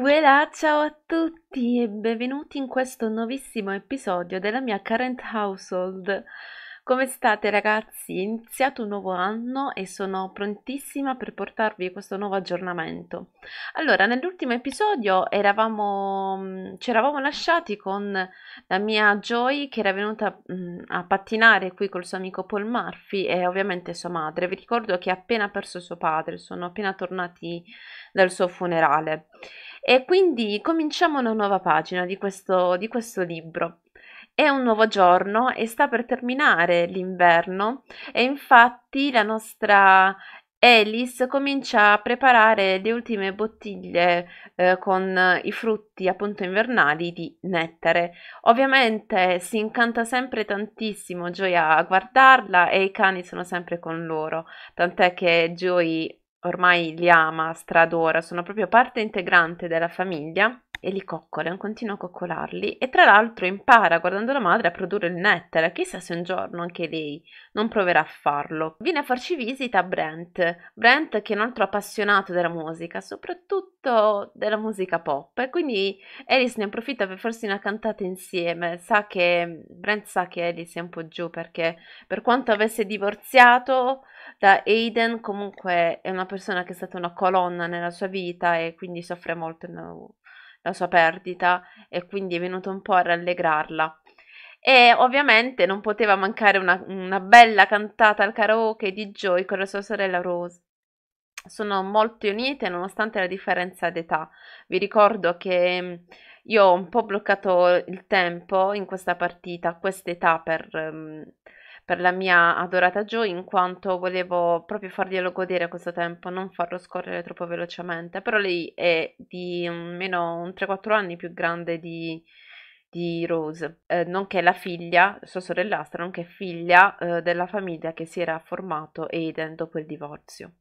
Voilà, ciao a tutti e benvenuti in questo nuovissimo episodio della mia Current Household. Come state ragazzi? È iniziato un nuovo anno e sono prontissima per portarvi questo nuovo aggiornamento. Allora, nell'ultimo episodio eravamo, mm, ci eravamo lasciati con la mia Joy che era venuta mm, a pattinare qui col suo amico Paul Murphy e ovviamente sua madre. Vi ricordo che ha appena perso suo padre, sono appena tornati dal suo funerale. E quindi cominciamo una nuova pagina di questo, di questo libro. È un nuovo giorno e sta per terminare l'inverno e infatti la nostra Alice comincia a preparare le ultime bottiglie eh, con i frutti appunto invernali di nettare. Ovviamente si incanta sempre tantissimo Joy a guardarla e i cani sono sempre con loro, tant'è che Joy ormai li ama, stradora, sono proprio parte integrante della famiglia e li coccola, continua a coccolarli e tra l'altro impara guardando la madre a produrre il nettare, chissà se un giorno anche lei non proverà a farlo. Viene a farci visita Brent, Brent che è un altro appassionato della musica, soprattutto della musica pop e quindi Alice ne approfitta per farsi una cantata insieme, sa che Brent sa che Alice è un po' giù perché per quanto avesse divorziato da Aiden comunque è una persona che è stata una colonna nella sua vita e quindi soffre molto la sua perdita e quindi è venuto un po' a rallegrarla. E ovviamente non poteva mancare una, una bella cantata al karaoke di Joy con la sua sorella Rose sono molto unite nonostante la differenza d'età. Vi ricordo che mm, io ho un po' bloccato il tempo in questa partita, a quest'età per, mm, per la mia adorata Jo in quanto volevo proprio farglielo godere questo tempo, non farlo scorrere troppo velocemente, però lei è di almeno un 3-4 anni più grande di, di Rose, eh, nonché la figlia, sua sorellastra, nonché figlia eh, della famiglia che si era formato Aiden dopo il divorzio.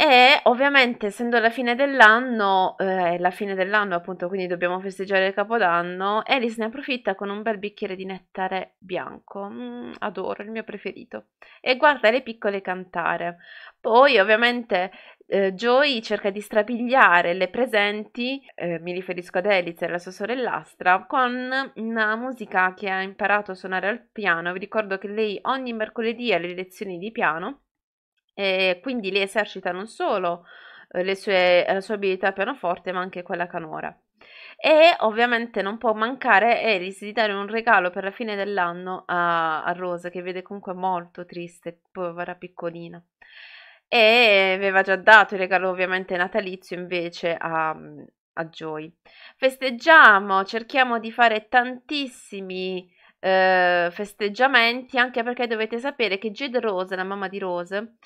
E ovviamente, essendo la fine dell'anno, eh, la fine dell'anno appunto, quindi dobbiamo festeggiare il capodanno, Alice ne approfitta con un bel bicchiere di nettare bianco. Mm, adoro, il mio preferito. E guarda le piccole cantare. Poi, ovviamente, eh, Joy cerca di strapigliare le presenti, eh, mi riferisco ad Alice e alla sua sorellastra, con una musica che ha imparato a suonare al piano. Vi ricordo che lei ogni mercoledì ha le lezioni di piano e quindi lei esercita non solo eh, sue, la sua abilità pianoforte, ma anche quella canora. E ovviamente non può mancare Eris di dare un regalo per la fine dell'anno a, a Rosa, che vede comunque molto triste, povera piccolina. E aveva già dato il regalo ovviamente natalizio invece a, a Joy. Festeggiamo, cerchiamo di fare tantissimi eh, festeggiamenti, anche perché dovete sapere che Jade Rose, la mamma di Rose,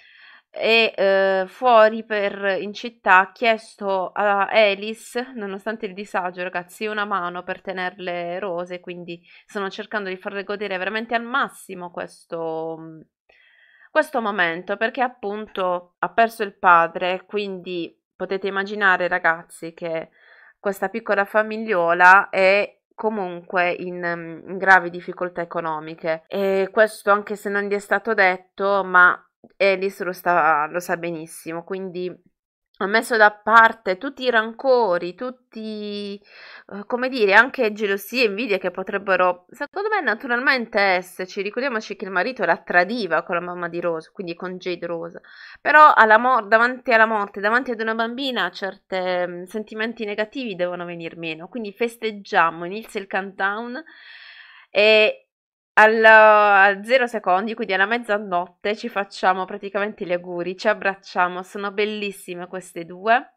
e eh, fuori per, in città ha chiesto a Alice, nonostante il disagio, ragazzi, una mano per tenerle rose, quindi stanno cercando di farle godere veramente al massimo questo, questo momento, perché appunto ha perso il padre, quindi potete immaginare ragazzi che questa piccola famigliola è comunque in, in gravi difficoltà economiche e questo anche se non gli è stato detto, ma e Alice lo, sta, lo sa benissimo, quindi ha messo da parte tutti i rancori, tutti, eh, come dire, anche gelosie e invidie che potrebbero, secondo me, naturalmente esserci. Ricordiamoci che il marito la tradiva con la mamma di Rose, quindi con Jade Rose. Però alla mor- davanti alla morte, davanti ad una bambina, certi mm, sentimenti negativi devono venir meno. Quindi festeggiamo, inizia il countdown e alla, a zero secondi, quindi alla mezzanotte, ci facciamo praticamente gli auguri, ci abbracciamo, sono bellissime queste due.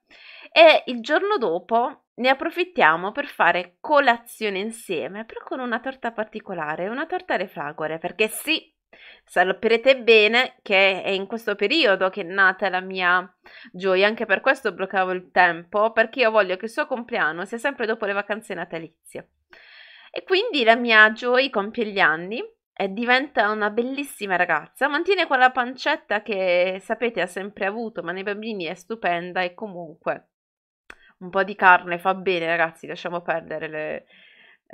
E il giorno dopo ne approfittiamo per fare colazione insieme, però con una torta particolare, una torta alle fragole, perché sì, Saprete bene che è in questo periodo che è nata la mia gioia, anche per questo bloccavo il tempo, perché io voglio che il suo compleanno sia sempre dopo le vacanze natalizie. E quindi la mia Joy compie gli anni e diventa una bellissima ragazza, mantiene quella pancetta che sapete ha sempre avuto, ma nei bambini è stupenda e comunque un po' di carne fa bene ragazzi, lasciamo perdere le,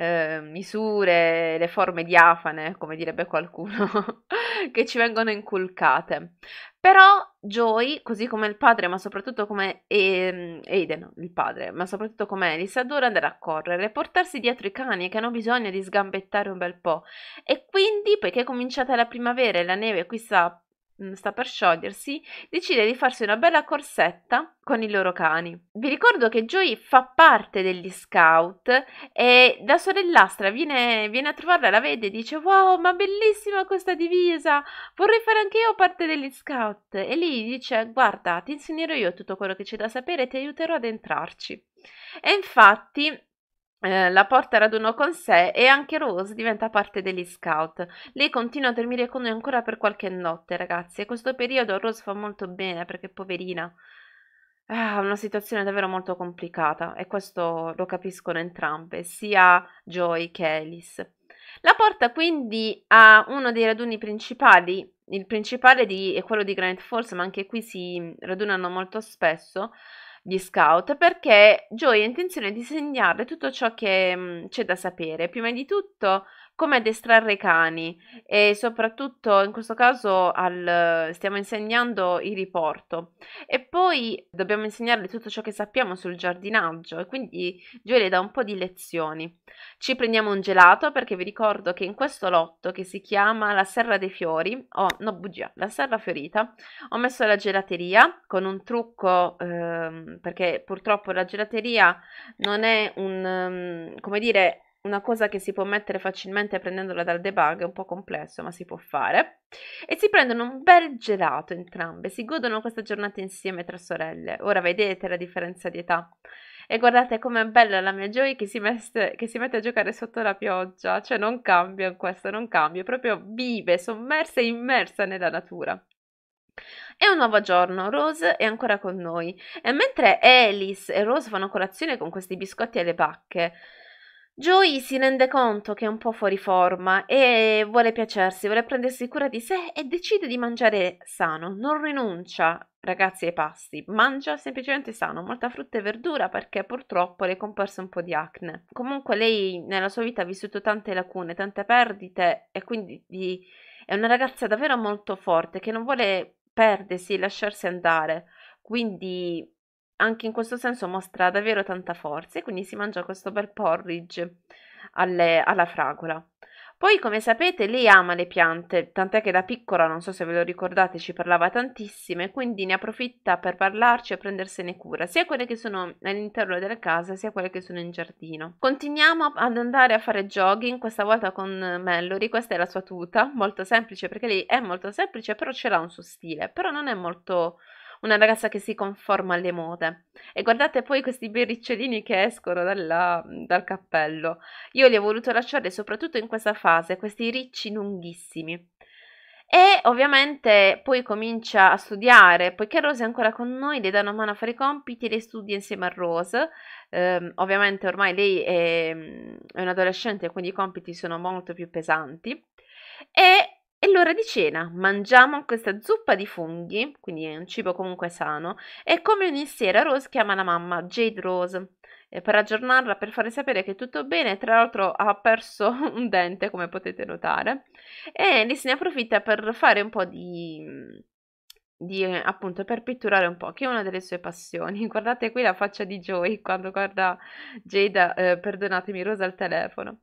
Ehm, misure, le forme diafane, come direbbe qualcuno, che ci vengono inculcate. Però Joy, così come il padre, ma soprattutto come Aiden, ehm, il padre, ma soprattutto come Alice, adora andare a correre, portarsi dietro i cani che hanno bisogno di sgambettare un bel po'. E quindi, poiché è cominciata la primavera e la neve qui sta Mm, sta per sciogliersi, decide di farsi una bella corsetta con i loro cani. Vi ricordo che Joey fa parte degli scout e da sorellastra viene, viene a trovarla, la vede e dice wow ma bellissima questa divisa, vorrei fare anche io parte degli scout e lì dice guarda ti insegnerò io tutto quello che c'è da sapere e ti aiuterò ad entrarci. E infatti eh, la porta raduno con sé e anche Rose diventa parte degli scout. Lei continua a dormire con noi ancora per qualche notte, ragazzi. E questo periodo Rose fa molto bene perché poverina. Ah, una situazione davvero molto complicata e questo lo capiscono entrambe, sia Joy che Alice. La porta quindi a uno dei raduni principali, il principale di, è quello di Grand Falls, ma anche qui si radunano molto spesso gli scout perché Joy ha intenzione di segnarle tutto ciò che mh, mhmm, c'è da sapere. Prima di tutto come addestrare i cani e soprattutto in questo caso al, stiamo insegnando il riporto e poi dobbiamo insegnarle tutto ciò che sappiamo sul giardinaggio e quindi Gioele dà un po' di lezioni. Ci prendiamo un gelato perché vi ricordo che in questo lotto che si chiama la Serra dei Fiori, o oh, no bugia, la Serra Fiorita, ho messo la gelateria con un trucco eh, perché purtroppo la gelateria non è un, ehm, come dire, una cosa che si può mettere facilmente prendendola dal debug, è un po' complesso, ma si può fare. E si prendono un bel gelato entrambe, si godono questa giornata insieme tra sorelle. Ora vedete la differenza di età. E guardate com'è bella la mia Joy che si, mette, che si mette a giocare sotto la pioggia, cioè non cambia in questo, non cambia, proprio vive, sommersa e immersa nella natura. È un nuovo giorno, Rose è ancora con noi e mentre Alice e Rose fanno colazione con questi biscotti alle bacche, Joey si rende conto che è un po' fuori forma e vuole piacersi, vuole prendersi cura di sé e decide di mangiare sano, non rinuncia ragazzi ai pasti, mangia semplicemente sano, molta frutta e verdura perché purtroppo le è comparso un po' di acne. Comunque lei nella sua vita ha vissuto tante lacune, tante perdite e quindi di... è una ragazza davvero molto forte che non vuole perdersi, lasciarsi andare. Quindi anche in questo senso mostra davvero tanta forza e quindi si mangia questo bel porridge alle, alla fragola. Poi, come sapete, lei ama le piante, tant'è che da piccola, non so se ve lo ricordate, ci parlava tantissime, quindi ne approfitta per parlarci e prendersene cura, sia quelle che sono all'interno della casa, sia quelle che sono in giardino. Continuiamo ad andare a fare jogging, questa volta con Mallory, questa è la sua tuta, molto semplice, perché lei è molto semplice, però ce l'ha un suo stile, però non è molto una ragazza che si conforma alle mode. E guardate poi questi bei ricciolini che escono dalla, dal cappello. Io li ho voluto lasciare soprattutto in questa fase, questi ricci lunghissimi. E ovviamente poi comincia a studiare, poiché Rose è ancora con noi, le danno mano a fare i compiti, le studia insieme a Rose. Eh, ovviamente ormai lei è, è adolescente, quindi i compiti sono molto più pesanti. E è l'ora di cena, mangiamo questa zuppa di funghi, quindi è un cibo comunque sano, e come ogni sera Rose chiama la mamma, Jade Rose, per aggiornarla, per fare sapere che tutto bene, tra l'altro ha perso un dente come potete notare, e lì se ne approfitta per fare un po' di, di appunto per pitturare un po', che è una delle sue passioni. Guardate qui la faccia di Joy quando guarda Jada, eh, perdonatemi, Rosa al telefono.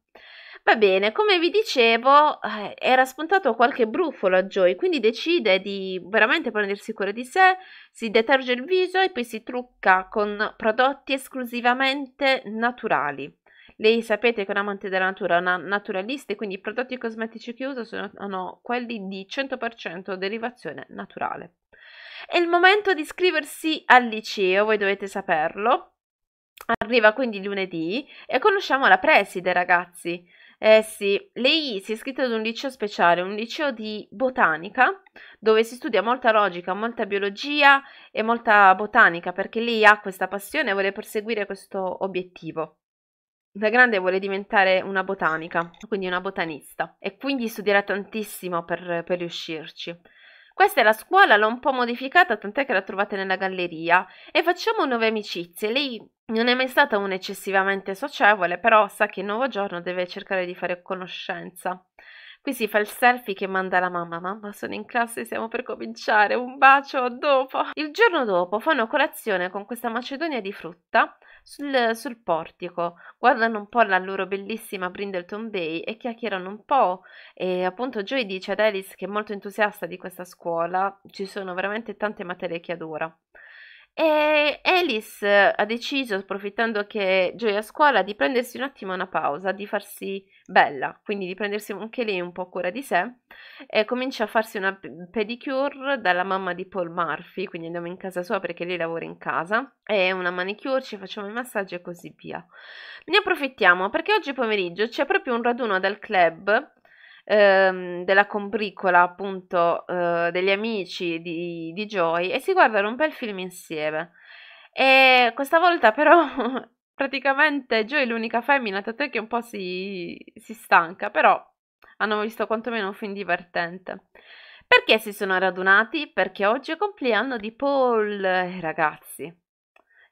Va bene, come vi dicevo, eh, era spuntato qualche brufolo a Joy, quindi decide di veramente prendersi cura di sé, si deterge il viso e poi si trucca con prodotti esclusivamente naturali. Lei sapete che è un amante della natura, è una naturalista, e quindi i prodotti cosmetici che uso sono, sono quelli di 100% derivazione naturale. È il momento di iscriversi al liceo, voi dovete saperlo. Arriva quindi lunedì e conosciamo la preside, ragazzi. Eh sì, lei si è iscritta ad un liceo speciale, un liceo di botanica, dove si studia molta logica, molta biologia e molta botanica, perché lei ha questa passione e vuole perseguire questo obiettivo. Da grande vuole diventare una botanica, quindi una botanista, e quindi studierà tantissimo per, per riuscirci. Questa è la scuola, l'ho un po' modificata, tant'è che la trovate nella galleria. E facciamo nuove amicizie. Lei non è mai stata un'eccessivamente socievole, però sa che il nuovo giorno deve cercare di fare conoscenza. Qui si fa il selfie che manda la mamma. Mamma, sono in classe, siamo per cominciare. Un bacio dopo. Il giorno dopo fanno colazione con questa macedonia di frutta sul, sul portico. Guardano un po' la loro bellissima Brindleton Bay e chiacchierano un po'. E appunto Joy dice ad Alice che è molto entusiasta di questa scuola. Ci sono veramente tante materie che adora. E Alice ha deciso, approfittando che Joy è a scuola, di prendersi un attimo una pausa, di farsi bella, quindi di prendersi anche lei un po' cura di sé e comincia a farsi una pedicure dalla mamma di Paul Murphy, quindi andiamo in casa sua perché lei lavora in casa, e una manicure, ci facciamo i massaggi e così via. Ne approfittiamo perché oggi pomeriggio c'è proprio un raduno dal club ehm, della combricola appunto eh, degli amici di, di Joy e si guardano un bel film insieme. E questa volta però praticamente Joy è l'unica femmina, tant'è che un po' si, si stanca, però hanno visto quantomeno un film divertente. Perché si sono radunati? Perché oggi è il compleanno di Paul, eh, ragazzi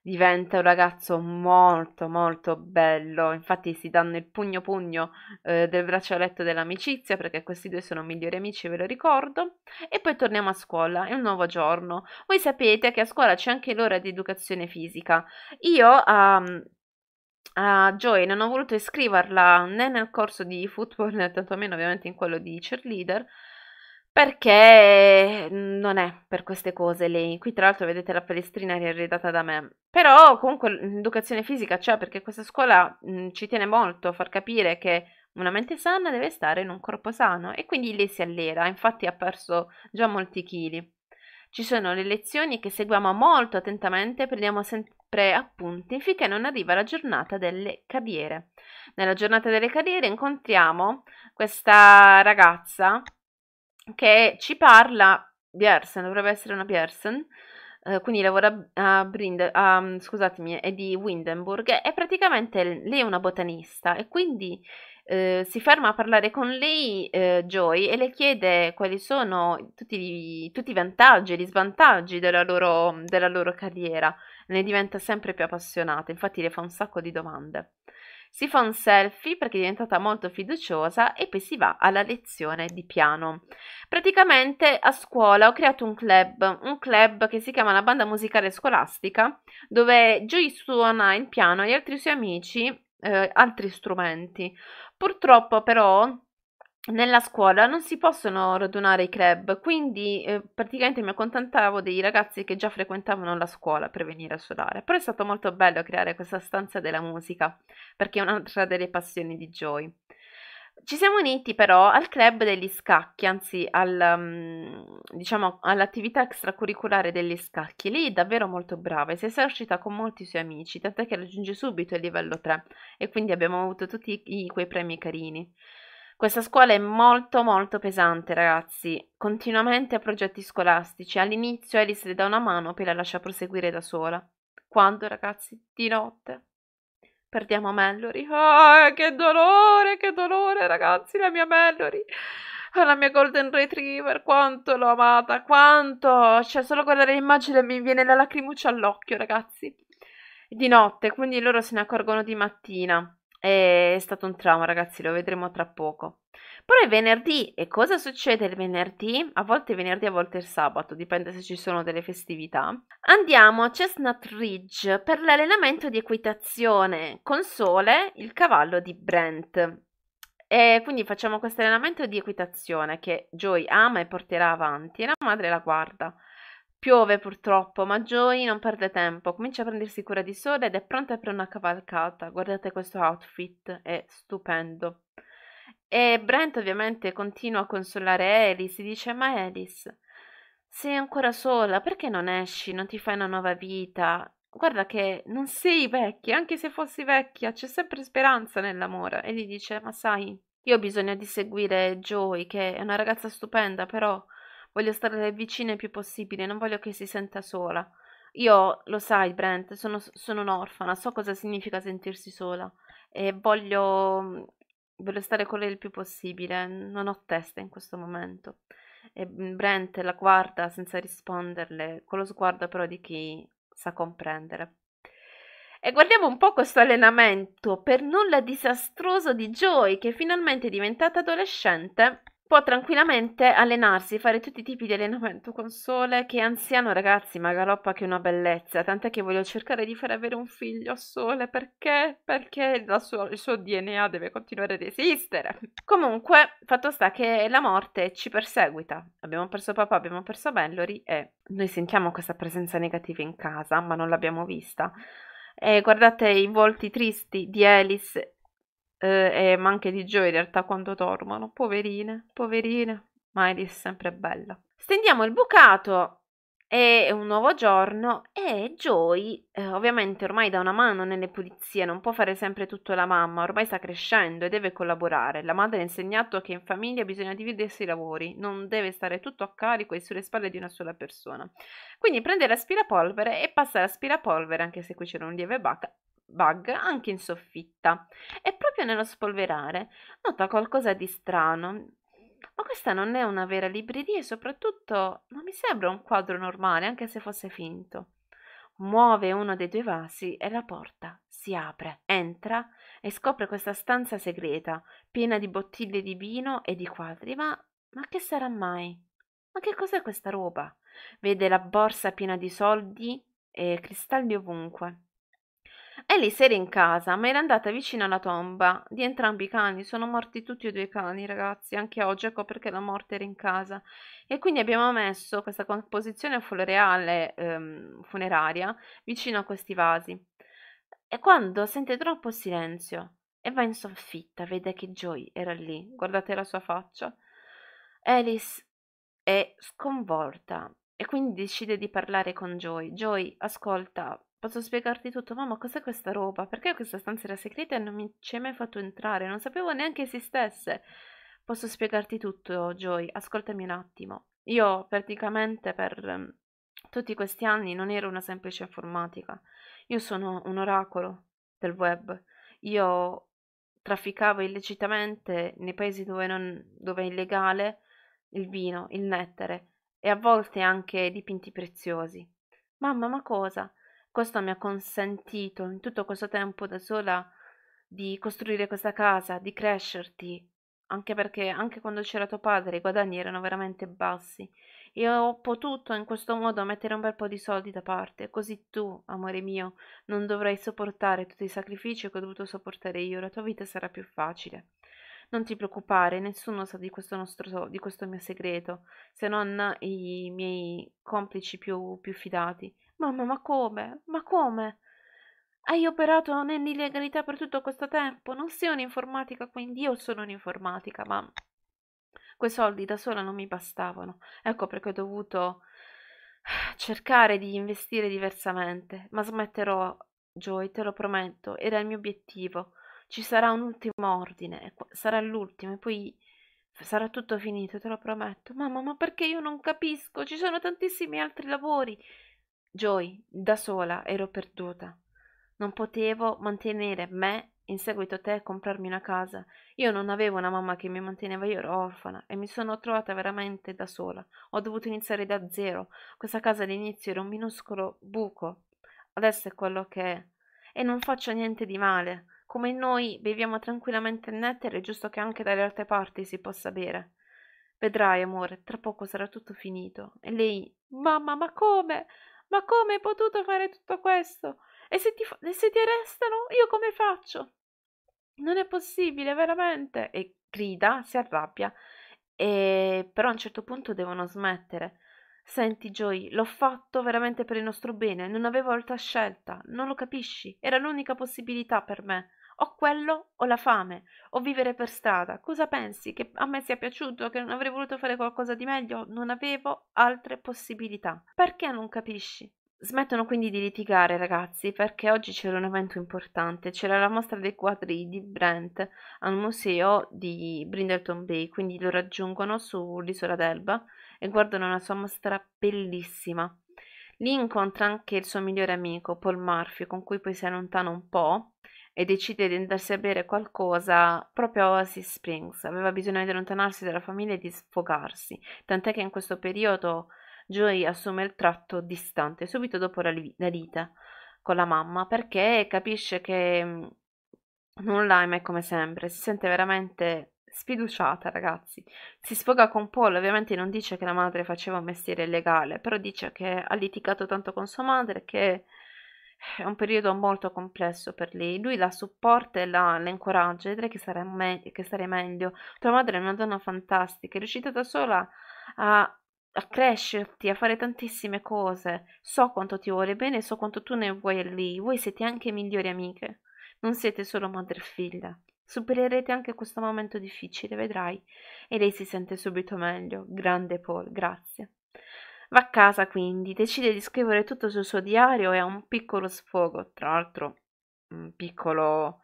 diventa un ragazzo molto molto bello, infatti si danno il pugno pugno eh, del braccialetto dell'amicizia perché questi due sono migliori amici, ve lo ricordo, e poi torniamo a scuola, è un nuovo giorno. Voi sapete che a scuola c'è anche l'ora di educazione fisica. Io um, a Joy non ho voluto iscriverla né nel corso di football né tantomeno ovviamente in quello di cheerleader perché mm, non è per queste cose lei. Qui tra l'altro vedete la palestrina riarredata da me. Però comunque l'educazione fisica c'è perché questa scuola mh, mm, ci tiene molto a far capire che una mente sana deve stare in un corpo sano e quindi lei si allera, infatti ha perso già molti chili. Ci sono le lezioni che seguiamo molto attentamente, prendiamo sempre appunti finché non arriva la giornata delle carriere. Nella giornata delle carriere incontriamo questa ragazza che ci parla Bjersen, dovrebbe essere una Bjersen, eh, quindi lavora a, Brinde, a, mm, scusatemi, è di Windenburg e praticamente lei è una botanista e quindi eh, si ferma a parlare con lei eh, Joy e le chiede quali sono tutti, gli, tutti i vantaggi e gli svantaggi della loro, della loro carriera. Ne diventa sempre più appassionata, infatti le fa un sacco di domande si fa un selfie perché è diventata molto fiduciosa e poi si va alla lezione di piano. Praticamente a scuola ho creato un club, un club che si chiama la banda musicale scolastica, dove Joy suona il piano e gli altri suoi amici eh, altri strumenti. Purtroppo però nella scuola non si possono radunare i club, quindi eh, praticamente mi accontentavo dei ragazzi che già frequentavano la scuola per venire a suonare. Però è stato molto bello creare questa stanza della musica, perché è un'altra delle passioni di Joy. Ci siamo uniti però al club degli scacchi, anzi al, mm, diciamo, all'attività extracurriculare degli scacchi. Lì è davvero molto brava e si esercita con molti suoi amici, tant'è che raggiunge subito il livello 3 e quindi abbiamo avuto tutti i, quei premi carini. Questa scuola è molto molto pesante, ragazzi. Continuamente a progetti scolastici. All'inizio Alice le dà una mano, poi la lascia proseguire da sola. Quando, ragazzi? Di notte. Perdiamo Mallory. Ah, oh, che dolore, che dolore, ragazzi, la mia Mallory. Ah, la mia Golden Retriever, quanto l'ho amata, quanto! Cioè, solo guardare l'immagine mi viene la lacrimuccia all'occhio, ragazzi. Di notte, quindi loro se ne accorgono di mattina. È stato un trauma, ragazzi, lo vedremo tra poco. Però è venerdì e cosa succede il venerdì? A volte è venerdì, a volte è sabato, dipende se ci sono delle festività. Andiamo a Chestnut Ridge per l'allenamento di equitazione con Sole, il cavallo di Brent. E quindi facciamo questo allenamento di equitazione che Joy ama e porterà avanti e la madre la guarda. Piove purtroppo, ma Joey non perde tempo, comincia a prendersi cura di Sole ed è pronta per una cavalcata. Guardate questo outfit, è stupendo. E Brent ovviamente continua a consolare Alice, dice ma Alice, sei ancora sola, perché non esci, non ti fai una nuova vita? Guarda che non sei vecchia, anche se fossi vecchia, c'è sempre speranza nell'amore. E gli dice ma sai, io ho bisogno di seguire Joey, che è una ragazza stupenda, però voglio stare vicina il più possibile, non voglio che si senta sola. Io, lo sai Brent, sono, sono un'orfana, so cosa significa sentirsi sola e voglio, voglio stare con lei il più possibile, non ho testa in questo momento. E mm, Brent la guarda senza risponderle, con lo sguardo però di chi sa comprendere. E guardiamo un po' questo allenamento per nulla disastroso di Joy che finalmente è diventata adolescente può tranquillamente allenarsi, fare tutti i tipi di allenamento con sole, che anziano ragazzi, ma galoppa che è una bellezza, tant'è che voglio cercare di far avere un figlio a sole, perché? Perché sua, il suo DNA deve continuare ad esistere. Comunque, fatto sta che la morte ci perseguita, abbiamo perso papà, abbiamo perso Bellory e noi sentiamo questa presenza negativa in casa, ma non l'abbiamo vista. E guardate i volti tristi di Alice eh, ma anche di Joe in realtà quando dormono. Poverine, poverine, ma è sempre bella. Stendiamo il bucato è un nuovo giorno e Joy, eh, ovviamente ormai da una mano nelle pulizie, non può fare sempre tutto la mamma, ormai sta crescendo e deve collaborare. La madre ha insegnato che in famiglia bisogna dividersi i lavori, non deve stare tutto a carico e sulle spalle di una sola persona. Quindi prende l'aspirapolvere e passa l'aspirapolvere, anche se qui c'era un lieve bacca, bug anche in soffitta e proprio nello spolverare nota qualcosa di strano. Ma questa non è una vera libreria e soprattutto non mi sembra un quadro normale, anche se fosse finto. Muove uno dei due vasi e la porta si apre. Entra e scopre questa stanza segreta, piena di bottiglie di vino e di quadri. Ma, ma che sarà mai? Ma che cos'è questa roba? Vede la borsa piena di soldi e cristalli ovunque. Alice era in casa, ma era andata vicino alla tomba di entrambi i cani. Sono morti tutti e due i cani, ragazzi. Anche oggi, ecco perché la morte era in casa. E quindi abbiamo messo questa composizione floreale ehm, funeraria vicino a questi vasi. E quando sente troppo silenzio e va in soffitta, vede che Joy era lì. Guardate la sua faccia. Alice è sconvolta e quindi decide di parlare con Joy. Joy, ascolta, Posso spiegarti tutto, mamma, cos'è questa roba? Perché questa stanza era segreta e non mi ci hai mai fatto entrare? Non sapevo neanche esistesse. Posso spiegarti tutto, Joy, ascoltami un attimo. Io praticamente per ehm, tutti questi anni non ero una semplice informatica. Io sono un oracolo del web. Io trafficavo illecitamente nei paesi dove, non, dove è illegale il vino, il nettere e a volte anche dipinti preziosi. Mamma, ma cosa? Questo mi ha consentito in tutto questo tempo da sola di costruire questa casa, di crescerti, anche perché anche quando c'era tuo padre i guadagni erano veramente bassi e ho potuto in questo modo mettere un bel po' di soldi da parte, così tu, amore mio, non dovrai sopportare tutti i sacrifici che ho dovuto sopportare io, la tua vita sarà più facile. Non ti preoccupare, nessuno sa di questo, nostro, di questo mio segreto, se non i miei complici più, più fidati. Mamma, ma come? Ma come? Hai operato nell'illegalità per tutto questo tempo? Non sei un'informatica, quindi io sono un'informatica, ma quei soldi da sola non mi bastavano. Ecco perché ho dovuto cercare di investire diversamente, ma smetterò, Joy, te lo prometto, era il mio obiettivo. Ci sarà un ultimo ordine, sarà l'ultimo e poi sarà tutto finito, te lo prometto. Mamma, ma perché io non capisco? Ci sono tantissimi altri lavori Joy, da sola, ero perduta. Non potevo mantenere me, in seguito a te, e comprarmi una casa. Io non avevo una mamma che mi manteneva, io ero orfana e mi sono trovata veramente da sola. Ho dovuto iniziare da zero. Questa casa all'inizio era un minuscolo buco. Adesso è quello che è. E non faccio niente di male. Come noi beviamo tranquillamente il nettare, è giusto che anche dalle altre parti si possa bere. Vedrai, amore, tra poco sarà tutto finito. E lei, mamma, ma come? Ma come hai potuto fare tutto questo? E se ti, e se ti arrestano, io come faccio? Non è possibile, veramente. E grida, si arrabbia. E però a un certo punto devono smettere. Senti, Joy, l'ho fatto veramente per il nostro bene, non avevo altra scelta, non lo capisci? Era l'unica possibilità per me o quello o la fame, o vivere per strada. Cosa pensi? Che a me sia piaciuto, che non avrei voluto fare qualcosa di meglio? Non avevo altre possibilità. Perché non capisci? Smettono quindi di litigare, ragazzi, perché oggi c'era un evento importante. C'era la mostra dei quadri di Brent al museo di Brindleton Bay, quindi lo raggiungono sull'isola d'Elba e guardano la sua mostra bellissima. Lì incontra anche il suo migliore amico, Paul Murphy, con cui poi si allontana un po' e decide di andarsi a bere qualcosa proprio a Oasis Springs. Aveva bisogno di allontanarsi dalla famiglia e di sfogarsi, tant'è che in questo periodo Joey assume il tratto distante subito dopo la, li- la lite con la mamma perché capisce che mm, nulla è mai come sempre, si sente veramente sfiduciata, ragazzi. Si sfoga con Paul, ovviamente non dice che la madre faceva un mestiere illegale, però dice che ha litigato tanto con sua madre che è un periodo molto complesso per lei. Lui la supporta e la, la incoraggia, vedrai che, me- che sarei meglio. Tua madre è una donna fantastica, è riuscita da sola a, a crescerti, a fare tantissime cose. So quanto ti vuole bene, so quanto tu ne vuoi lì. Voi siete anche migliori amiche. Non siete solo madre e figlia. Supererete anche questo momento difficile, vedrai. E lei si sente subito meglio. Grande Paul, grazie. Va a casa quindi, decide di scrivere tutto sul suo diario e ha un piccolo sfogo, tra l'altro un piccolo,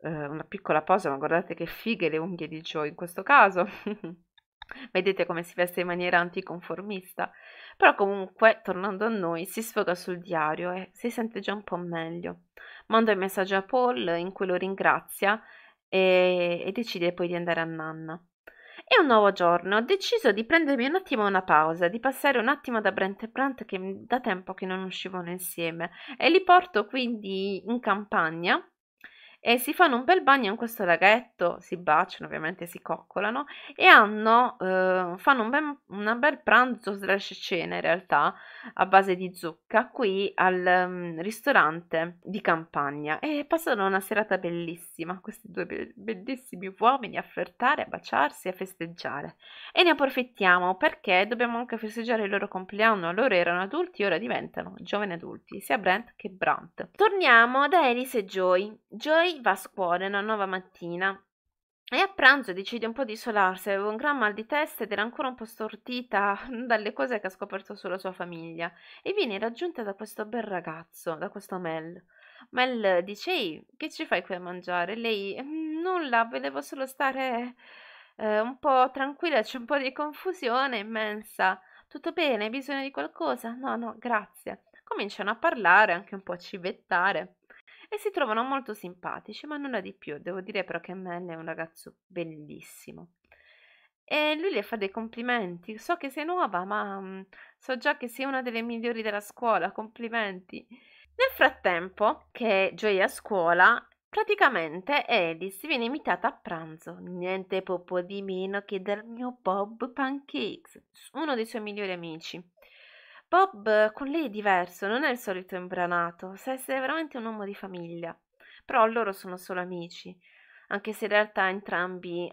eh, una piccola pausa, ma guardate che fighe le unghie di Joe in questo caso. Vedete come si veste in maniera anticonformista. Però comunque, tornando a noi, si sfoga sul diario e si sente già un po' meglio. Manda il messaggio a Paul in cui lo ringrazia e, e decide poi di andare a Nanna. E un nuovo giorno, ho deciso di prendermi un attimo una pausa, di passare un attimo da Brent e Brent che da tempo che non uscivano insieme e li porto quindi in campagna e si fanno un bel bagno in questo laghetto, si baciano ovviamente, si coccolano e hanno, eh, fanno un bel, un bel pranzo slash cena in realtà a base di zucca qui al um, ristorante di campagna e passano una serata bellissima, questi due be- bellissimi uomini a flirtare, a baciarsi, a festeggiare e ne approfittiamo perché dobbiamo anche festeggiare il loro compleanno, loro erano adulti, ora diventano giovani adulti, sia Brent che Brant. Torniamo da Alice e Joy. Joy poi va a scuola, una nuova mattina. E a pranzo decide un po' di isolarsi, aveva un gran mal di testa ed era ancora un po' stortita dalle cose che ha scoperto sulla sua famiglia e viene raggiunta da questo bel ragazzo, da questo Mel. Mel dice, ehi, che ci fai qui a mangiare? Lei, ehm, nulla, volevo solo stare eh, un po' tranquilla, c'è un po' di confusione immensa. Tutto bene? Hai bisogno di qualcosa? No, no, grazie. Cominciano a parlare, anche un po' a civettare e si trovano molto simpatici, ma nulla di più. Devo dire però che Mel è un ragazzo bellissimo. E lui le fa dei complimenti. So che sei nuova, ma mm, so già che sei una delle migliori della scuola. Complimenti. Nel frattempo che Joy è a scuola, praticamente Alice viene invitata a pranzo. Niente poco di meno che dal mio Bob Pancakes, uno dei suoi migliori amici. Bob con lei è diverso, non è il solito imbranato, sa essere veramente un uomo di famiglia. Però loro sono solo amici, anche se in realtà entrambi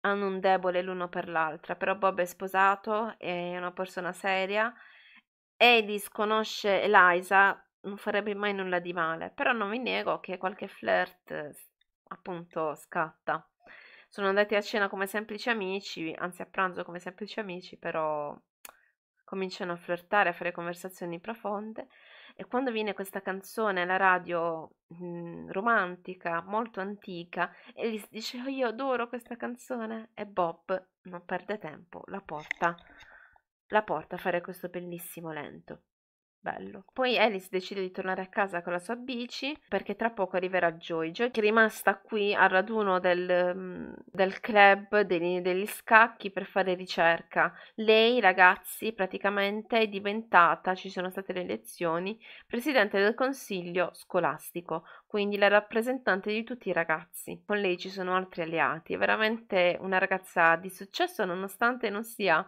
hanno un debole l'uno per l'altra. Però Bob è sposato, è una persona seria. Eddie sconosce Eliza, non farebbe mai nulla di male, però non vi nego che qualche flirt appunto scatta. Sono andati a cena come semplici amici, anzi a pranzo come semplici amici, però cominciano a flirtare, a fare conversazioni profonde e quando viene questa canzone alla radio mh, mhmm, romantica, molto antica, e gli dice oh, io adoro questa canzone e Bob non perde tempo, la porta, la porta a fare questo bellissimo lento bello. Poi Alice decide di tornare a casa con la sua bici perché tra poco arriverà Joy. Joy che è rimasta qui al raduno del, mm, del club degli, degli, scacchi per fare ricerca. Lei, ragazzi, praticamente è diventata, ci sono state le elezioni, presidente del consiglio scolastico, quindi la rappresentante di tutti i ragazzi. Con lei ci sono altri alleati. È veramente una ragazza di successo nonostante non sia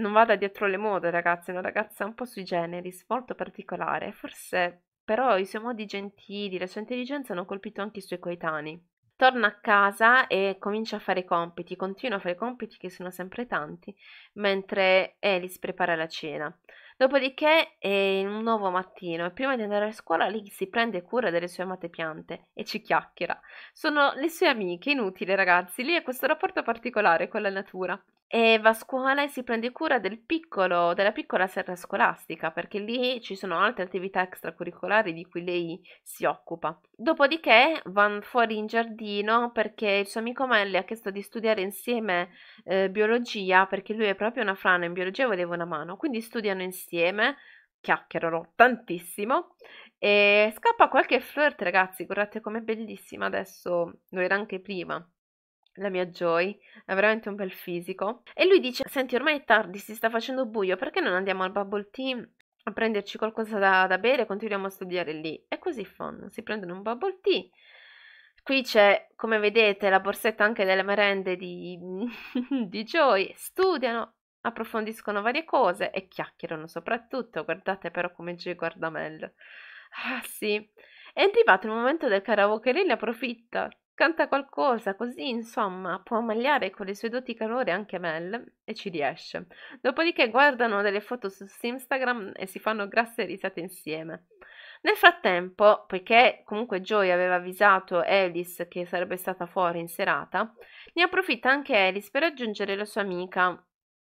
non vada dietro le mode, ragazzi, è una ragazza un po' sui generis, molto particolare. Forse però i suoi modi gentili, la sua intelligenza hanno colpito anche i suoi coetanei. Torna a casa e comincia a fare i compiti, continua a fare i compiti che sono sempre tanti, mentre Alice prepara la cena. Dopodiché è eh, un nuovo mattino e prima di andare a scuola Lick si prende cura delle sue amate piante e ci chiacchiera. Sono le sue amiche, inutili ragazzi, lì ha questo rapporto particolare con la natura. E va a scuola e si prende cura del piccolo, della piccola serra scolastica perché lì ci sono altre attività extracurricolari di cui lei si occupa. Dopodiché vanno fuori in giardino perché il suo amico Mel le ha chiesto di studiare insieme eh, biologia perché lui è proprio una frana in biologia e voleva una mano. Quindi studiano insieme, chiacchierano tantissimo e scappa qualche flirt, ragazzi. Guardate com'è bellissima adesso, lo era anche prima la mia Joy, ha veramente un bel fisico. E lui dice: Senti, ormai è tardi, si sta facendo buio, perché non andiamo al bubble tea a prenderci qualcosa da, da bere, continuiamo a studiare lì. E così fanno, si prendono un bubble tea. Qui c'è, come vedete, la borsetta anche delle merende di, di Joy. Studiano, approfondiscono varie cose e chiacchierano soprattutto. Guardate però come Joy guarda Mel. Ah sì, è arrivato il momento del karaoke, lei ne approfitta. Canta qualcosa, così insomma può ammagliare con le sue doti calore anche Mel e ci riesce. Dopodiché guardano delle foto su Instagram e si fanno grasse risate insieme. Nel frattempo, poiché comunque Joy aveva avvisato Alice che sarebbe stata fuori in serata, ne approfitta anche Alice per raggiungere la sua amica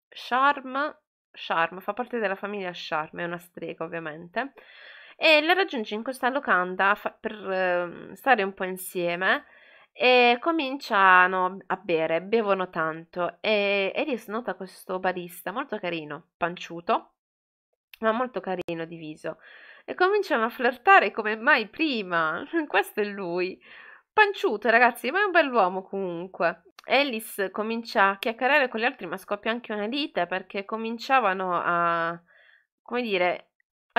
Charm. Charm fa parte della famiglia Charm, è una strega ovviamente. E la raggiunge in questa locanda fa- per eh, stare un po' insieme e cominciano a bere, bevono tanto e Edis nota questo barista molto carino, panciuto, ma molto carino di viso e cominciano a flirtare come mai prima, questo è lui, panciuto ragazzi, ma è un bell'uomo comunque. Alice comincia a chiacchierare con gli altri ma scoppia anche una lite perché cominciavano a, come dire,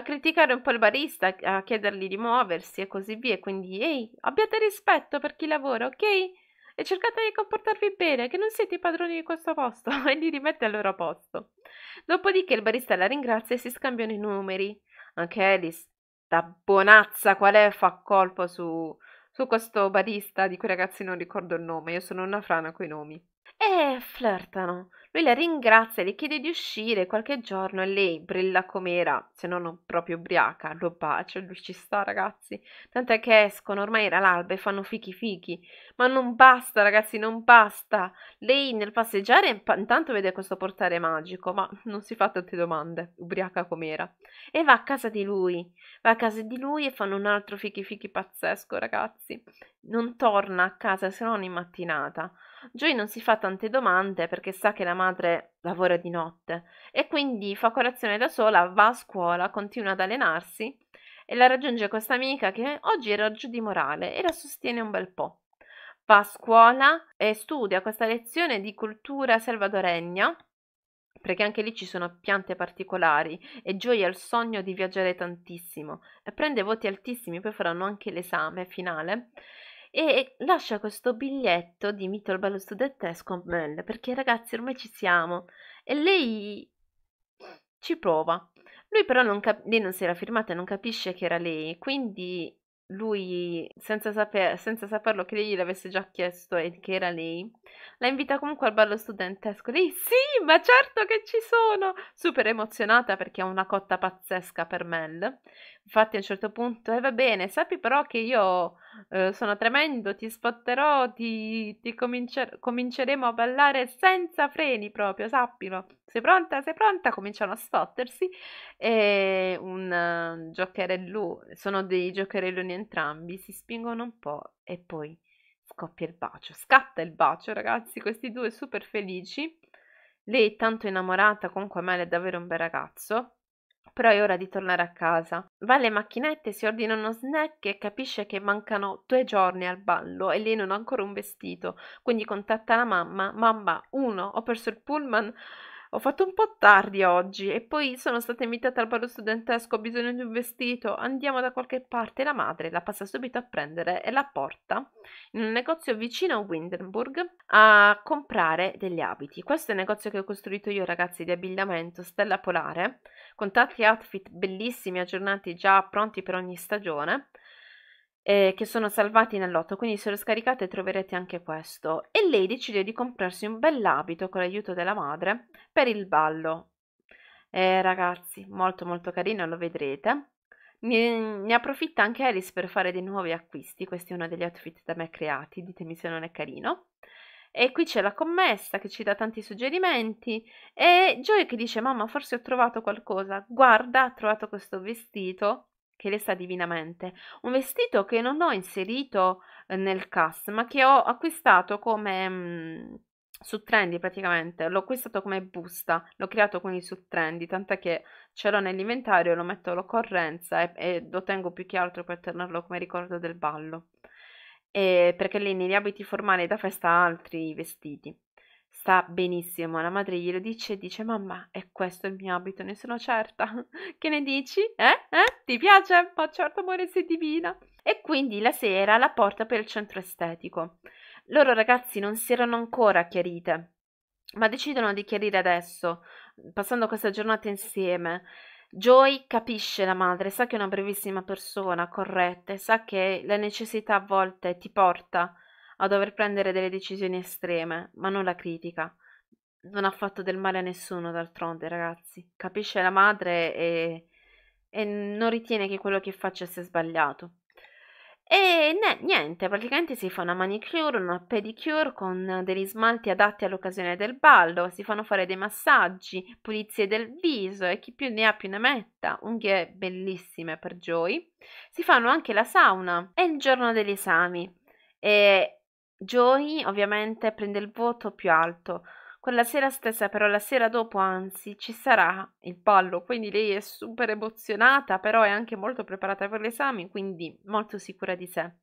criticare un po' il barista, a chiedergli di muoversi e così via. Quindi, ehi, abbiate rispetto per chi lavora, ok? E cercate di comportarvi bene, che non siete i padroni di questo posto, e li rimette al loro posto. Dopodiché il barista la ringrazia e si scambiano i numeri. Anche Alice, da bonazza qual è, fa colpo su, su questo barista di quei ragazzi non ricordo il nome, io sono una frana coi nomi. E flirtano. Lui la ringrazia, le chiede di uscire qualche giorno e lei brilla com'era, se non proprio ubriaca, lo bacia, lui ci sta ragazzi, tant'è che escono, ormai era l'alba e fanno fichi fichi, ma non basta ragazzi, non basta, lei nel passeggiare intanto vede questo portale magico, ma non si fa tante domande, ubriaca com'era, e va a casa di lui, va a casa di lui e fanno un altro fichi fichi pazzesco ragazzi, non torna a casa se non in mattinata, Joy non si fa tante domande perché sa che la madre lavora di notte e quindi fa colazione da sola, va a scuola, continua ad allenarsi e la raggiunge questa amica che oggi era giù di morale e la sostiene un bel po'. Va a scuola e studia questa lezione di cultura salvadoregna perché anche lì ci sono piante particolari e Joy ha il sogno di viaggiare tantissimo e prende voti altissimi, poi faranno anche l'esame finale e lascia questo biglietto di Mito il ballo studentesco a Mel perché ragazzi ormai ci siamo e lei ci prova. Lui però non cap- lei non si era firmata e non capisce che era lei, quindi lui, senza, saper, senza, saperlo che lei gliel'avesse già chiesto e che era lei, la invita comunque al ballo studentesco. Lei sì, ma certo che ci sono! Super emozionata perché è una cotta pazzesca per Mel. Infatti a un certo punto, eh va bene, sappi però che io eh, sono tremendo, ti spotterò, ti, ti comincer- cominceremo a ballare senza freni proprio, sappilo. Sei pronta? Sei pronta? Cominciano a spottersi e un uh, eh, giocherello, sono dei giocherelloni entrambi si spingono un po' e poi scoppia il bacio. Scatta il bacio, ragazzi, questi due super felici. Lei è tanto innamorata, comunque Amele è davvero un bel ragazzo. Però è ora di tornare a casa. Va alle macchinette, si ordina uno snack e capisce che mancano due giorni al ballo e lei non ha ancora un vestito. Quindi contatta la mamma. Mamma, uno, ho perso il pullman ho fatto un po' tardi oggi e poi sono stata invitata al ballo studentesco, ho bisogno di un vestito, andiamo da qualche parte. La madre la passa subito a prendere e la porta in un negozio vicino a Windenburg a comprare degli abiti. Questo è il negozio che ho costruito io, ragazzi, di abbigliamento Stella Polare, con tanti outfit bellissimi, aggiornati già pronti per ogni stagione eh, che sono salvati nel lotto, quindi se lo scaricate troverete anche questo. E lei decide di comprarsi un bell'abito con l'aiuto della madre per il ballo. Eh, ragazzi, molto molto carino, lo vedrete. Ne, ne, approfitta anche Alice per fare dei nuovi acquisti, questo è uno degli outfit da me creati, ditemi se non è carino. E qui c'è la commessa che ci dà tanti suggerimenti e Joy che dice mamma forse ho trovato qualcosa, guarda ho trovato questo vestito che le sta divinamente. Un vestito che non ho inserito eh, nel cast, ma che ho acquistato come mh, mm, su Trendy praticamente. L'ho acquistato come busta, l'ho creato quindi su Trendy, tant'è che ce l'ho nell'inventario, lo metto all'occorrenza e, e, lo tengo più che altro per tenerlo come ricordo del ballo. E perché lì negli abiti formali da festa altri vestiti sta benissimo. La madre glielo dice e dice: Mamma, è questo il mio abito, ne sono certa. Che ne dici? Eh? eh? Ti piace? Ma certo, amore, sei divina. E quindi la sera la porta per il centro estetico. Loro ragazzi non si erano ancora chiarite, ma decidono di chiarire adesso, passando questa giornata insieme. Joy capisce la madre, sa che è una brevissima persona, corretta, sa che la necessità a volte ti porta a dover prendere delle decisioni estreme, ma non la critica. Non ha fatto del male a nessuno, d'altronde, ragazzi. Capisce la madre e, e non ritiene che quello che faccia sia sbagliato. E ne, niente, praticamente si fa una manicure, una pedicure con degli smalti adatti all'occasione del ballo, si fanno fare dei massaggi, pulizie del viso e chi più ne ha più ne metta, unghie bellissime per Joy. Si fanno anche la sauna e il giorno degli esami. E Joey ovviamente prende il voto più alto. Quella sera stessa, però la sera dopo, anzi, ci sarà il ballo, quindi lei è super emozionata, però è anche molto preparata per l'esame, quindi molto sicura di sé.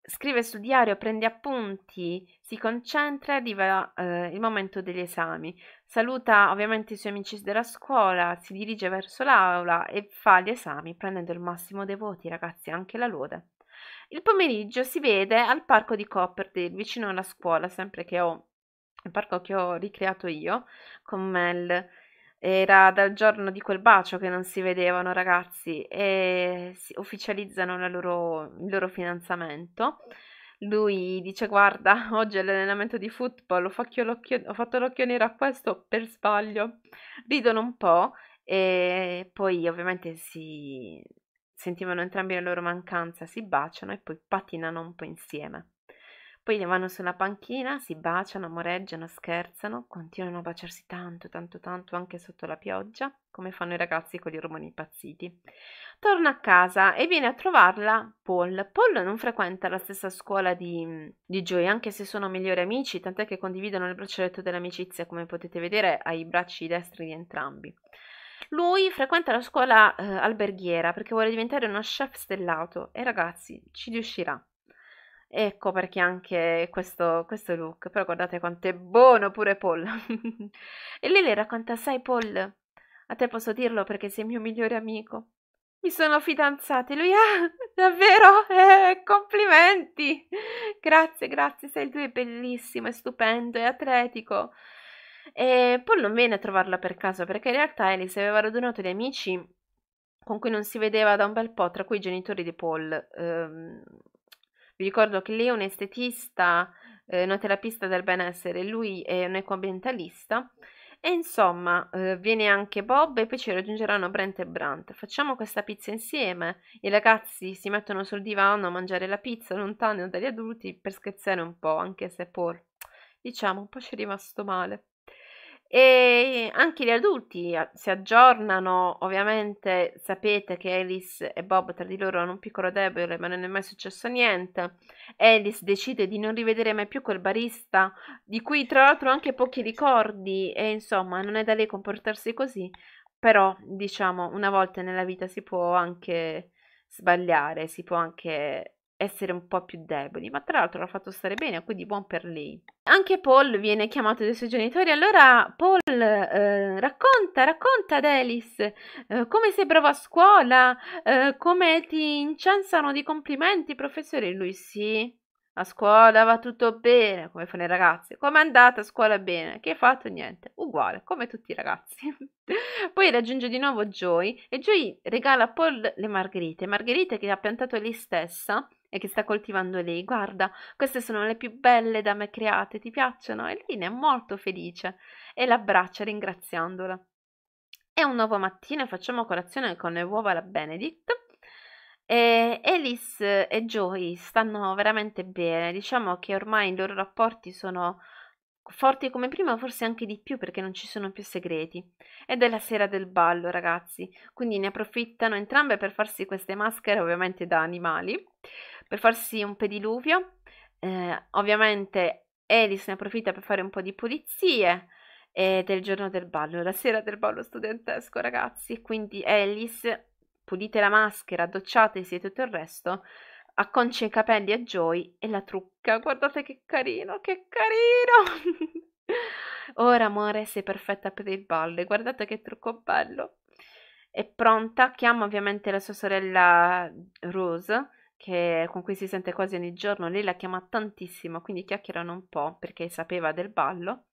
Scrive sul diario, prende appunti, si concentra e arriva eh, il momento degli esami. Saluta ovviamente i suoi amici della scuola, si dirige verso l'aula e fa gli esami prendendo il massimo dei voti, ragazzi, anche la lode. Il pomeriggio si vede al parco di Copperdale, vicino alla scuola, sempre che ho il parco che ho ricreato io con Mel. Era dal giorno di quel bacio che non si vedevano ragazzi e ufficializzano loro, il loro fidanzamento. Lui dice guarda oggi è l'allenamento di football ho fatto, l'occhio, ho fatto l'occhio nero a questo per sbaglio. Ridono un po' e poi ovviamente si, sentivano entrambi la loro mancanza, si baciano e poi patinano un po' insieme. Poi vanno sulla panchina, si baciano, amoreggiano, scherzano, continuano a baciarsi tanto, tanto, tanto anche sotto la pioggia, come fanno i ragazzi con i romani impazziti. Torna a casa e viene a trovarla Paul. Paul non frequenta la stessa scuola di, di Joy, anche se sono migliori amici, tant'è che condividono il braccialetto dell'amicizia, come potete vedere, ai bracci destri di entrambi. Lui frequenta la scuola eh, alberghiera perché vuole diventare uno chef stellato e ragazzi, ci riuscirà. Ecco perché anche questo, questo look, però guardate quanto è buono pure Paul. e lei le racconta, sai Paul, a te posso dirlo perché sei il mio migliore amico. Mi sono fidanzati, lui, ah, davvero? Eh, complimenti! Grazie, grazie, sei il tuo, è bellissimo, è stupendo, è atletico. E Paul non viene a trovarla per caso perché in realtà Alice aveva radunato gli amici con cui non si vedeva da un bel po', tra cui i genitori di Paul. Ehm, vi ricordo che lei è un estetista, eh, una terapista del benessere, lui è un ecoambientalista. E insomma, eh, viene anche Bob e poi ci raggiungeranno Brent e Brant. Facciamo questa pizza insieme. I ragazzi si mettono sul divano a mangiare la pizza lontano dagli adulti per scherzare un po', anche se Paul, diciamo, un po' ci è rimasto male e anche gli adulti eh, si aggiornano, ovviamente sapete che Alice e Bob tra di loro hanno un piccolo debole ma non è mai successo niente. Alice decide di non rivedere mai più quel barista di cui tra l'altro anche pochi ricordi e insomma non è da lei comportarsi così, però diciamo una volta nella vita si può anche sbagliare, si può anche essere un po' più deboli, ma tra l'altro l'ha fatto stare bene, quindi buon per lei. Anche Paul viene chiamato dai suoi genitori, allora Paul eh, racconta, racconta ad Alice eh, come sei bravo a scuola, eh, come ti incensano di complimenti professore, lui sì. A scuola va tutto bene, come fanno i ragazzi. Come è andata a scuola bene? Che hai fatto? Niente. Uguale, come tutti i ragazzi. Poi raggiunge di nuovo Joy e Joy regala a Paul le margherite, margherite che ha piantato lei stessa e che sta coltivando lei. Guarda, queste sono le più belle da me create, ti piacciono? E ne è molto felice e l'abbraccia ringraziandola. È un nuovo mattino e facciamo colazione con le uova alla Benedict. E Alice e Joy stanno veramente bene, diciamo che ormai i loro rapporti sono forti come prima, forse anche di più perché non ci sono più segreti. Ed è la sera del ballo, ragazzi, quindi ne approfittano entrambe per farsi queste maschere, ovviamente da animali per farsi un pediluvio. Eh, ovviamente Alice ne approfitta per fare un po' di pulizie ed è giorno del ballo, la sera del ballo studentesco, ragazzi. Quindi Alice, pulite la maschera, docciatesi e tutto il resto, acconcia i capelli a Joy e la trucca. Guardate che carino, che carino! Ora, amore, sei perfetta per il ballo e guardate che trucco bello! È pronta, chiama ovviamente la sua sorella Rose che, con cui si sente quasi ogni giorno, lei la chiama tantissimo, quindi chiacchierano un po' perché sapeva del ballo.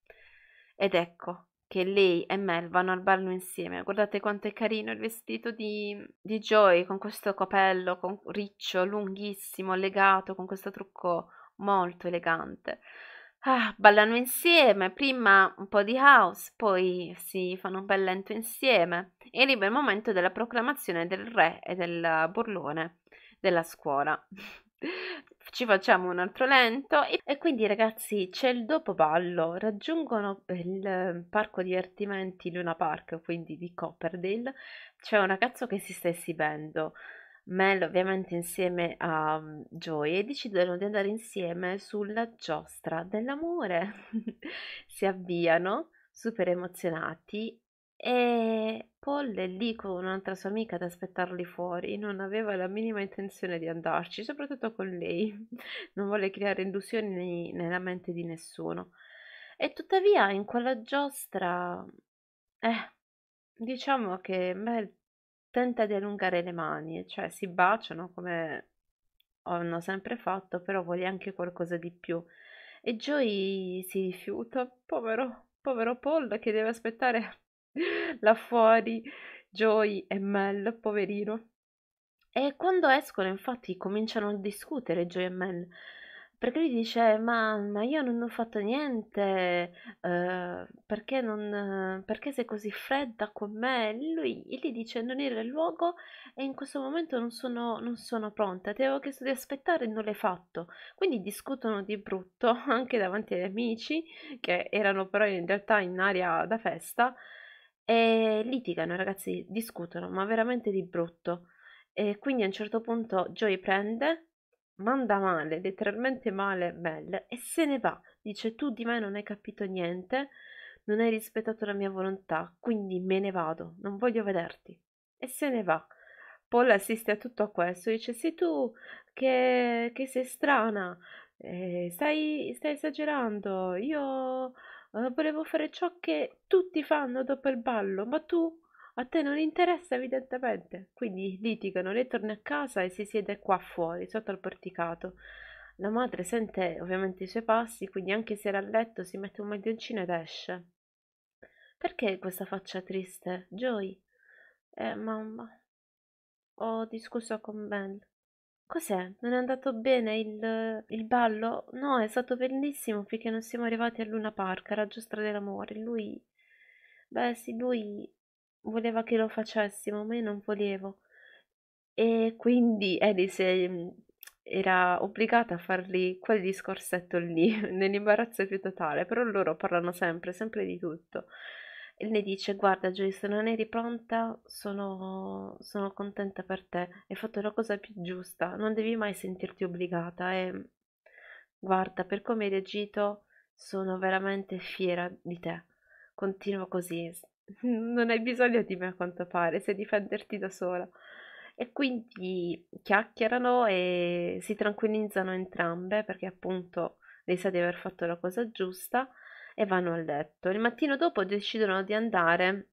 Ed ecco che lei e Mel vanno al ballo insieme. Guardate quanto è carino il vestito di, di Joy con questo capello con, riccio, lunghissimo, legato, con questo trucco molto elegante. Ah, ballano insieme, prima un po' di house, poi si fanno un bel lento insieme e arriva il momento della proclamazione del re e del burlone della scuola. Ci facciamo un altro lento e, quindi ragazzi c'è il dopo ballo, raggiungono il ehm, parco divertimenti Luna Park, quindi di Copperdale, c'è un ragazzo che si sta esibendo. Mel ovviamente insieme a mm, Joy e decidono di andare insieme sulla giostra dell'amore. si avviano super emozionati e Paul è lì con un'altra sua amica ad aspettarli fuori, non aveva la minima intenzione di andarci, soprattutto con lei, non vuole creare illusioni nella mente di nessuno. E tuttavia in quella giostra, eh, diciamo che Mel tenta di allungare le mani, cioè si baciano come hanno sempre fatto, però vuole anche qualcosa di più. E Joey si rifiuta, povero, povero Paul che deve aspettare là fuori Joey e Mel, poverino. E quando escono, infatti, cominciano a discutere Joey e Mel. Perché lui dice: Ma, ma io non ho fatto niente, eh, perché, non, perché, sei così fredda con me? Lui gli dice: Non era il luogo e in questo momento non sono, non sono pronta. Ti avevo chiesto di aspettare e non l'hai fatto. Quindi discutono di brutto anche davanti agli amici, che erano però in realtà in aria da festa. E litigano, ragazzi, discutono, ma veramente di brutto. E quindi a un certo punto Joy prende, manda male, letteralmente male Mel e se ne va. Dice tu di me non hai capito niente, non hai rispettato la mia volontà, quindi me ne vado, non voglio vederti. E se ne va. Paul assiste a tutto questo, dice sei tu che, che sei strana, eh, stai, stai esagerando, io volevo fare ciò che tutti fanno dopo il ballo, ma tu a te non interessa evidentemente. Quindi litigano, lei torna a casa e si siede qua fuori, sotto al porticato. La madre sente ovviamente i suoi passi, quindi anche se era a letto si mette un maglioncino ed esce. Perché questa faccia triste? Joy? Eh, mamma, ho discusso con Ben. Cos'è? Non è andato bene il, il ballo? No, è stato bellissimo finché non siamo arrivati a Luna Park, era giostra dell'amore. Lui... Beh sì, lui voleva che lo facessimo, ma io non volevo. E quindi Alice mm, era obbligata a fargli quel discorsetto lì, nell'imbarazzo più totale, però loro parlano sempre, sempre di tutto e le dice guarda Joyce non eri pronta sono, sono contenta per te hai fatto la cosa più giusta non devi mai sentirti obbligata e guarda per come hai reagito sono veramente fiera di te continua così non hai bisogno di me a quanto pare sai difenderti da sola e quindi chiacchierano e si tranquillizzano entrambe perché appunto lei sa di aver fatto la cosa giusta e vanno a letto. Il mattino dopo decidono di andare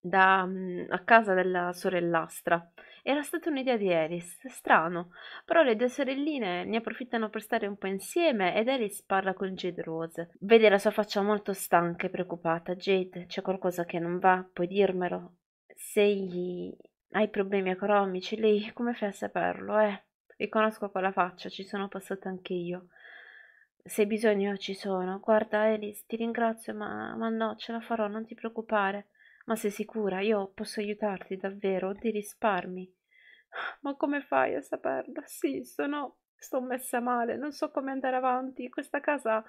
da, a casa della sorellastra. Era stata un'idea di Eris, strano, però le due sorelline ne approfittano per stare un po' insieme ed Eris parla con Jade Rose. Vede la sua faccia molto stanca e preoccupata. Jade, c'è qualcosa che non va, puoi dirmelo? Se hai problemi economici? Lei, come fai a saperlo, eh? Riconosco quella faccia, ci sono passata anche io. Se bisogno ci sono. Guarda, Alice, ti ringrazio, ma, ma no, ce la farò, non ti preoccupare. Ma sei sicura? Io posso aiutarti davvero, ti risparmi. Ma come fai a saperlo? Sì, sono... sto messa male, non so come andare avanti. Questa casa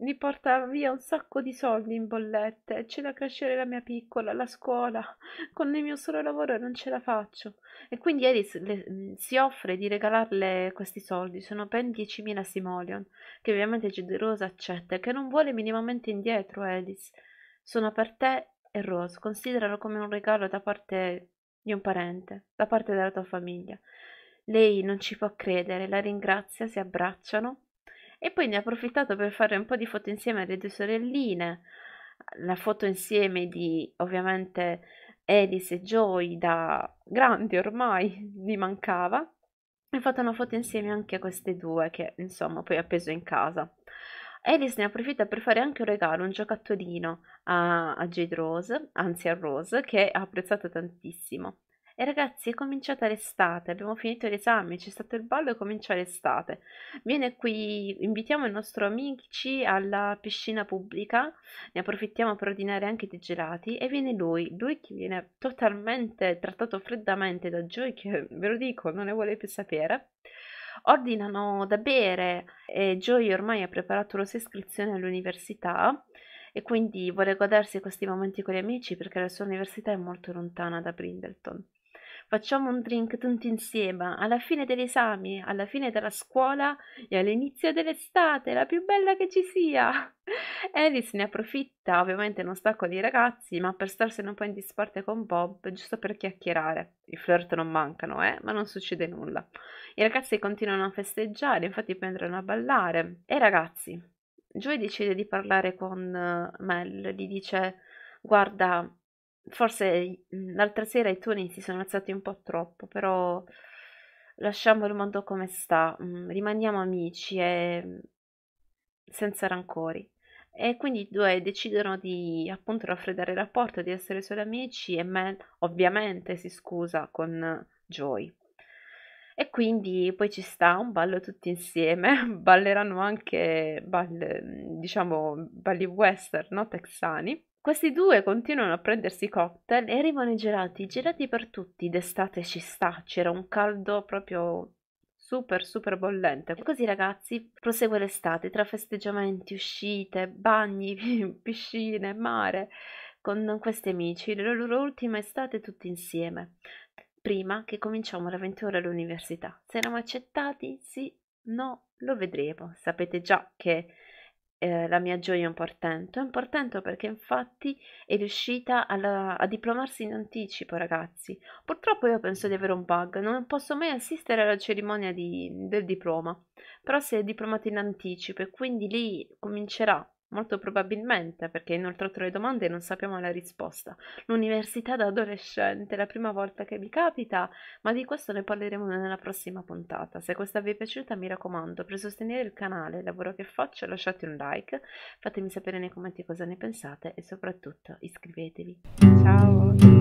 mi porta via un sacco di soldi in bollette, c'è da crescere la mia piccola, la scuola, con il mio solo lavoro non ce la faccio. E quindi Eris le, si offre di regalarle questi soldi, sono ben 10.000 simoleon, che ovviamente Generosa accetta e che non vuole minimamente indietro, Eris. Sono per te e Rose, consideralo come un regalo da parte di un parente, da parte della tua famiglia. Lei non ci può credere, la ringrazia, si abbracciano e poi ne ho approfittato per fare un po' di foto insieme alle due sorelline, la foto insieme di ovviamente Alice e Joy da grandi ormai, mi mancava. E ho fatto una foto insieme anche a queste due che insomma poi ha appeso in casa. Alice ne approfitta per fare anche un regalo, un giocattolino a Jade Rose, anzi a Rose, che ha apprezzato tantissimo. E ragazzi, è cominciata l'estate, abbiamo finito gli esami, c'è stato il ballo e comincia l'estate. Viene qui, invitiamo i nostri amici alla piscina pubblica, ne approfittiamo per ordinare anche dei gelati e viene lui, lui che viene totalmente trattato freddamente da Joy che, ve lo dico, non ne vuole più sapere ordinano da bere e Joey ormai ha preparato la sua iscrizione all'università e quindi vuole godersi questi momenti con gli amici perché la sua università è molto lontana da Brindleton facciamo un drink tutti insieme, alla fine degli esami, alla fine della scuola e all'inizio dell'estate, la più bella che ci sia. Alice ne approfitta, ovviamente non sta con i ragazzi, ma per starsene un po' in disparte con Bob, giusto per chiacchierare. I flirt non mancano, eh, ma non succede nulla. I ragazzi continuano a festeggiare, infatti prendono a ballare. E ragazzi, Joey decide di parlare con eh, Mel, gli dice guarda, forse l'altra sera i toni si sono alzati un po' troppo, però lasciamo il mondo come sta, rimaniamo amici e senza rancori. E quindi i due decidono di appunto raffreddare il rapporto, di essere solo amici e Mel ovviamente si scusa con Joy. E quindi poi ci sta un ballo tutti insieme, balleranno anche, ball, diciamo, balli western, no? Texani. Questi due continuano a prendersi cocktail e arrivano i gelati, gelati per tutti, d'estate ci sta, c'era un caldo proprio super super bollente. così ragazzi prosegue l'estate tra festeggiamenti, uscite, bagni, piscine, mare, con questi amici, la loro ultima estate tutti insieme, prima che cominciamo l'avventura all'università. Saremo accettati? Sì? No? Lo vedremo. Sapete già che eh, la mia gioia è un portento. È un portento perché infatti è riuscita alla, a diplomarsi in anticipo, ragazzi. Purtroppo io penso di avere un bug, non posso mai assistere alla cerimonia di, del diploma, però si è diplomata in anticipo e quindi lì comincerà Molto probabilmente, perché inoltrato le domande non sappiamo la risposta. L'università da adolescente, la prima volta che vi capita, ma di questo ne parleremo nella prossima puntata. Se questa vi è piaciuta, mi raccomando, per sostenere il canale, il lavoro che faccio, lasciate un like, fatemi sapere nei commenti cosa ne pensate e soprattutto iscrivetevi. Ciao!